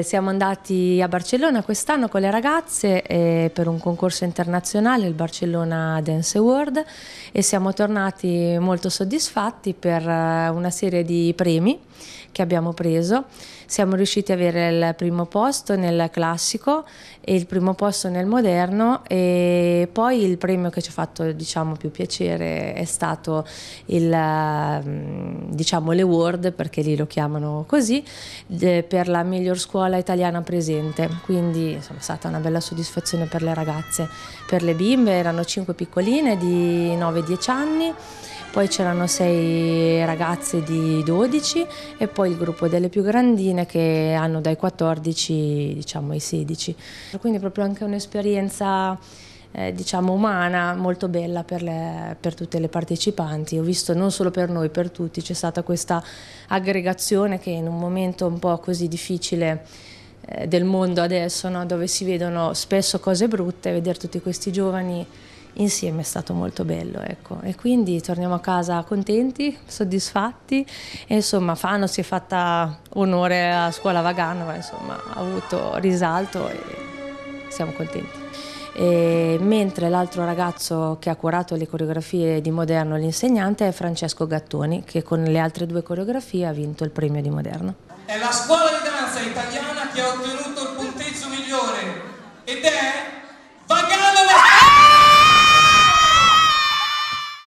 Siamo andati a Barcellona quest'anno con le ragazze eh, per un concorso internazionale, il Barcellona Dance Award, e siamo tornati molto soddisfatti per eh, una serie di premi che abbiamo preso. Siamo riusciti ad avere il primo posto nel classico e il primo posto nel moderno e poi il premio che ci ha fatto diciamo, più piacere è stato il, ehm, diciamo, l'award, perché lì lo chiamano così, per la miglior scuola scuola italiana presente, quindi insomma, è stata una bella soddisfazione per le ragazze. Per le bimbe erano cinque piccoline di 9-10 anni, poi c'erano sei ragazze di 12 e poi il gruppo delle più grandine che hanno dai 14 diciamo, ai 16. Quindi proprio anche un'esperienza eh, diciamo umana molto bella per, le, per, tutte le partecipanti. Ho visto non solo per noi, per tutti, c'è stata questa aggregazione che in un momento un po' così difficile eh, del mondo adesso, no? dove si vedono spesso cose brutte, vedere tutti questi giovani insieme è stato molto bello. Ecco. E quindi torniamo a casa contenti, soddisfatti. E insomma, Fano si è fatta onore a scuola Vagano, ma insomma, ha avuto risalto e siamo contenti eh, mentre l'altro ragazzo che ha curato le coreografie di Moderno, l'insegnante, è Francesco Gattoni, che con le altre due coreografie ha vinto il premio di Moderno. È la scuola di danza italiana che ha ottenuto il punteggio migliore